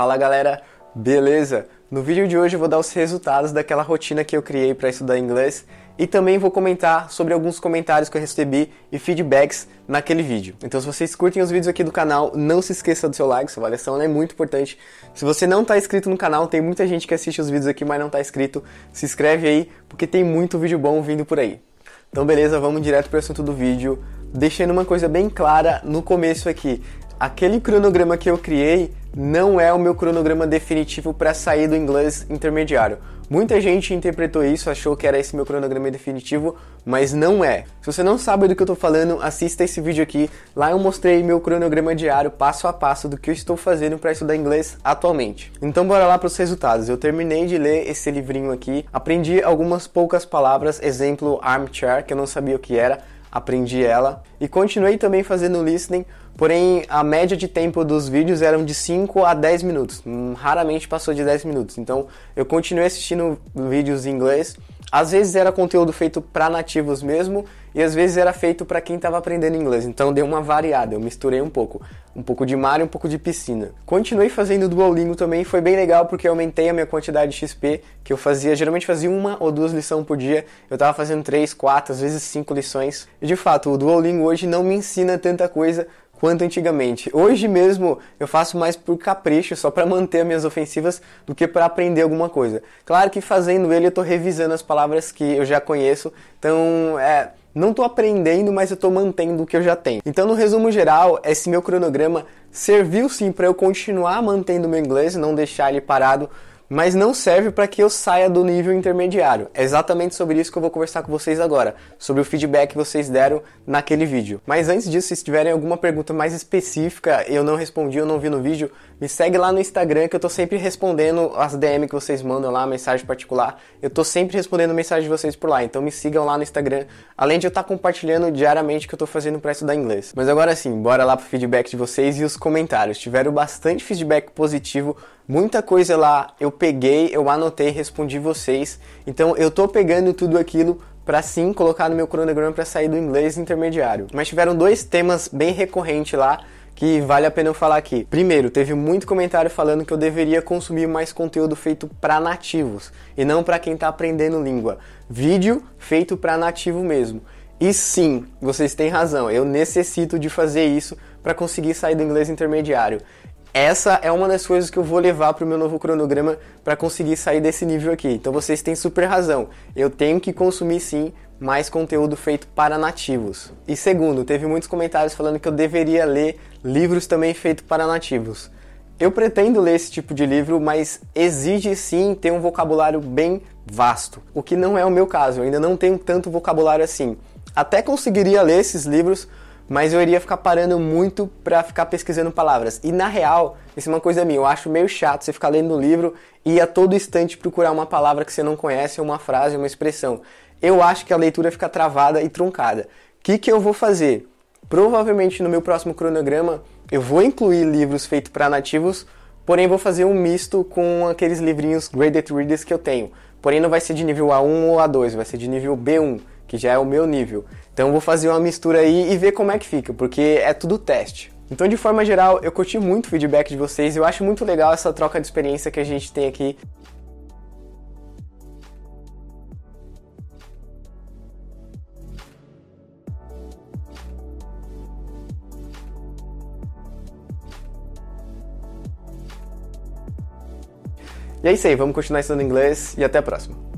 Fala galera, beleza? No vídeo de hoje eu vou dar os resultados daquela rotina que eu criei para estudar inglês e também vou comentar sobre alguns comentários que eu recebi e feedbacks naquele vídeo. Então se vocês curtem os vídeos aqui do canal, não se esqueça do seu like, sua avaliação é muito importante. Se você não está inscrito no canal, tem muita gente que assiste os vídeos aqui, mas não está inscrito, se inscreve aí porque tem muito vídeo bom vindo por aí. Então beleza, vamos direto para o assunto do vídeo, deixando uma coisa bem clara no começo aqui. Aquele cronograma que eu criei não é o meu cronograma definitivo para sair do inglês intermediário. Muita gente interpretou isso, achou que era esse meu cronograma definitivo, mas não é. Se você não sabe do que eu estou falando, assista esse vídeo aqui. Lá eu mostrei meu cronograma diário passo a passo do que eu estou fazendo para estudar inglês atualmente. Então bora lá para os resultados. Eu terminei de ler esse livrinho aqui, aprendi algumas poucas palavras, exemplo armchair, que eu não sabia o que era aprendi ela e continuei também fazendo listening, porém a média de tempo dos vídeos eram de 5 a 10 minutos, hum, raramente passou de 10 minutos. Então eu continuei assistindo vídeos em inglês às vezes era conteúdo feito para nativos mesmo e às vezes era feito para quem estava aprendendo inglês. Então deu uma variada, eu misturei um pouco, um pouco de mar e um pouco de piscina. Continuei fazendo Duolingo também, foi bem legal porque eu aumentei a minha quantidade de XP que eu fazia. Geralmente fazia uma ou duas lições por dia. Eu estava fazendo três, quatro, às vezes cinco lições. E de fato, o Duolingo hoje não me ensina tanta coisa quanto antigamente. Hoje mesmo eu faço mais por capricho, só para manter as minhas ofensivas, do que para aprender alguma coisa. Claro que fazendo ele eu estou revisando as palavras que eu já conheço, então é, não estou aprendendo, mas eu estou mantendo o que eu já tenho. Então, no resumo geral, esse meu cronograma serviu sim para eu continuar mantendo meu inglês, não deixar ele parado mas não serve para que eu saia do nível intermediário. É exatamente sobre isso que eu vou conversar com vocês agora, sobre o feedback que vocês deram naquele vídeo. Mas antes disso, se tiverem alguma pergunta mais específica, eu não respondi, eu não vi no vídeo, me segue lá no Instagram que eu tô sempre respondendo as DM que vocês mandam lá, mensagem particular. Eu tô sempre respondendo mensagem de vocês por lá, então me sigam lá no Instagram. Além de eu estar tá compartilhando diariamente o que eu tô fazendo para estudar inglês. Mas agora sim, bora lá pro feedback de vocês e os comentários. Tiveram bastante feedback positivo Muita coisa lá eu peguei, eu anotei, respondi vocês. Então eu tô pegando tudo aquilo para sim colocar no meu cronograma para sair do inglês intermediário. Mas tiveram dois temas bem recorrentes lá que vale a pena eu falar aqui. Primeiro, teve muito comentário falando que eu deveria consumir mais conteúdo feito para nativos e não para quem está aprendendo língua. Vídeo feito para nativo mesmo. E sim, vocês têm razão, eu necessito de fazer isso para conseguir sair do inglês intermediário essa é uma das coisas que eu vou levar para o meu novo cronograma para conseguir sair desse nível aqui. Então vocês têm super razão. Eu tenho que consumir sim mais conteúdo feito para nativos. E segundo, teve muitos comentários falando que eu deveria ler livros também feitos para nativos. Eu pretendo ler esse tipo de livro, mas exige sim ter um vocabulário bem vasto, o que não é o meu caso, eu ainda não tenho tanto vocabulário assim. Até conseguiria ler esses livros, mas eu iria ficar parando muito para ficar pesquisando palavras. E na real, isso é uma coisa minha, eu acho meio chato você ficar lendo um livro e a todo instante procurar uma palavra que você não conhece, uma frase, uma expressão. Eu acho que a leitura fica travada e truncada. O que, que eu vou fazer? Provavelmente no meu próximo cronograma eu vou incluir livros feitos para nativos, porém vou fazer um misto com aqueles livrinhos graded readers que eu tenho. Porém não vai ser de nível A1 ou A2, vai ser de nível B1 que já é o meu nível. Então vou fazer uma mistura aí e ver como é que fica, porque é tudo teste. Então, de forma geral, eu curti muito o feedback de vocês, eu acho muito legal essa troca de experiência que a gente tem aqui. E é isso aí, vamos continuar estudando inglês e até a próxima.